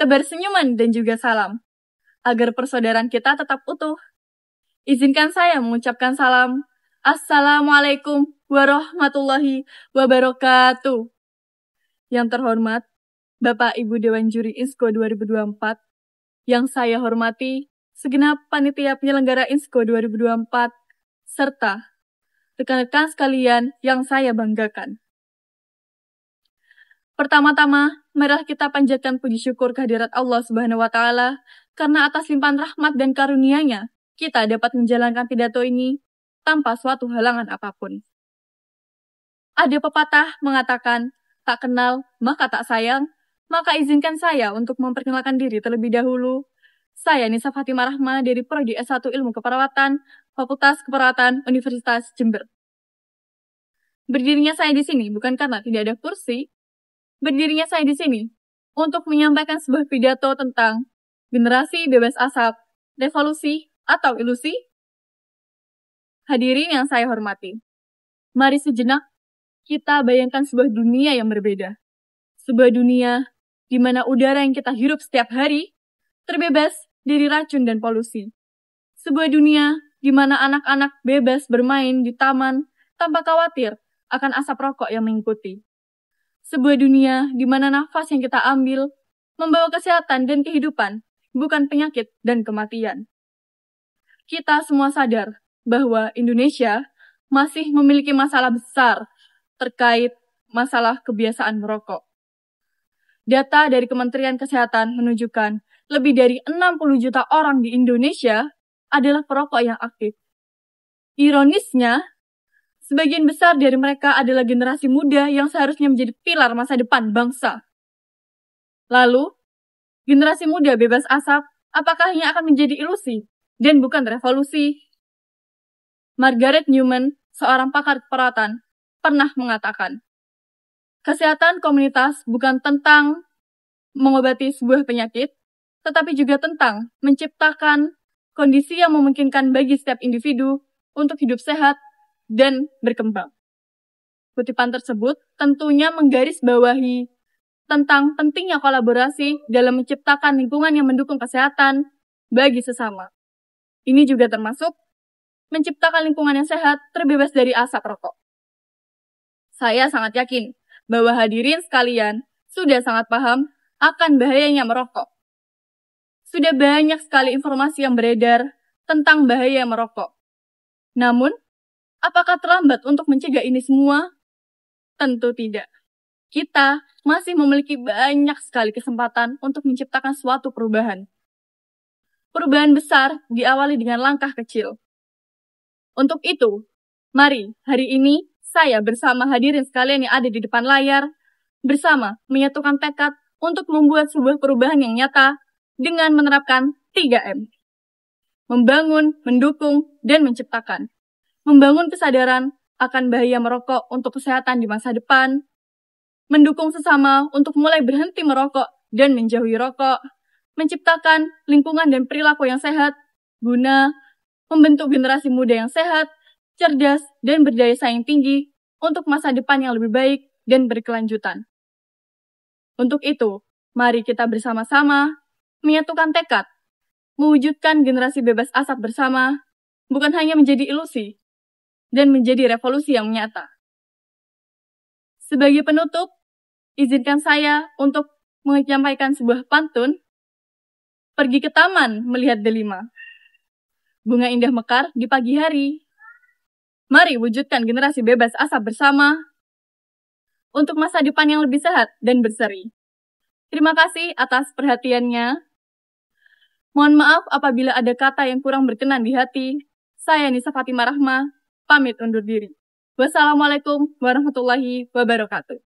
tebar senyuman dan juga salam, agar persaudaraan kita tetap utuh. Izinkan saya mengucapkan salam. Assalamualaikum warahmatullahi wabarakatuh. Yang terhormat, Bapak Ibu Dewan Juri INSCO 2024, yang saya hormati segenap panitia penyelenggara INSCO 2024, serta rekan-rekan sekalian yang saya banggakan. Pertama-tama, marilah kita panjatkan puji syukur kehadirat Allah Subhanahu wa taala karena atas limpahan rahmat dan karunia-Nya kita dapat menjalankan pidato ini tanpa suatu halangan apapun. Ada pepatah mengatakan, tak kenal maka tak sayang, maka izinkan saya untuk memperkenalkan diri terlebih dahulu. Saya Nisa Fatimah Rahma dari Prodi S1 Ilmu Keperawatan, Fakultas Keperawatan Universitas Jember. Berdirinya saya di sini bukan karena tidak ada kursi, berdirinya saya di sini untuk menyampaikan sebuah pidato tentang generasi bebas asap, revolusi, atau ilusi? Hadirin yang saya hormati, mari sejenak kita bayangkan sebuah dunia yang berbeda. Sebuah dunia di mana udara yang kita hirup setiap hari terbebas dari racun dan polusi. Sebuah dunia di mana anak-anak bebas bermain di taman tanpa khawatir akan asap rokok yang mengikuti sebuah dunia di mana nafas yang kita ambil membawa kesehatan dan kehidupan, bukan penyakit dan kematian. Kita semua sadar bahwa Indonesia masih memiliki masalah besar terkait masalah kebiasaan merokok. Data dari Kementerian Kesehatan menunjukkan lebih dari 60 juta orang di Indonesia adalah perokok yang aktif. Ironisnya, Sebagian besar dari mereka adalah generasi muda yang seharusnya menjadi pilar masa depan bangsa. Lalu, generasi muda bebas asap, apakah hanya akan menjadi ilusi dan bukan revolusi? Margaret Newman, seorang pakar peralatan, pernah mengatakan, Kesehatan komunitas bukan tentang mengobati sebuah penyakit, tetapi juga tentang menciptakan kondisi yang memungkinkan bagi setiap individu untuk hidup sehat dan berkembang. Kutipan tersebut tentunya menggarisbawahi tentang pentingnya kolaborasi dalam menciptakan lingkungan yang mendukung kesehatan bagi sesama. Ini juga termasuk menciptakan lingkungan yang sehat terbebas dari asap rokok. Saya sangat yakin bahwa hadirin sekalian sudah sangat paham akan bahayanya merokok. Sudah banyak sekali informasi yang beredar tentang bahaya merokok. Namun, Apakah terlambat untuk mencegah ini semua? Tentu tidak. Kita masih memiliki banyak sekali kesempatan untuk menciptakan suatu perubahan. Perubahan besar diawali dengan langkah kecil. Untuk itu, mari hari ini saya bersama hadirin sekalian yang ada di depan layar, bersama menyatukan tekad untuk membuat sebuah perubahan yang nyata dengan menerapkan 3M. Membangun, mendukung, dan menciptakan membangun kesadaran akan bahaya merokok untuk kesehatan di masa depan, mendukung sesama untuk mulai berhenti merokok dan menjauhi rokok, menciptakan lingkungan dan perilaku yang sehat, guna membentuk generasi muda yang sehat, cerdas, dan berdaya saing tinggi untuk masa depan yang lebih baik dan berkelanjutan. Untuk itu, mari kita bersama-sama menyatukan tekad, mewujudkan generasi bebas asap bersama, bukan hanya menjadi ilusi, dan menjadi revolusi yang nyata. Sebagai penutup, izinkan saya untuk menyampaikan sebuah pantun. Pergi ke taman melihat delima. Bunga indah mekar di pagi hari. Mari wujudkan generasi bebas asap bersama untuk masa depan yang lebih sehat dan berseri. Terima kasih atas perhatiannya. Mohon maaf apabila ada kata yang kurang berkenan di hati. Saya Nisa Fatimah Rahma, pamit undur diri. Wassalamualaikum warahmatullahi wabarakatuh.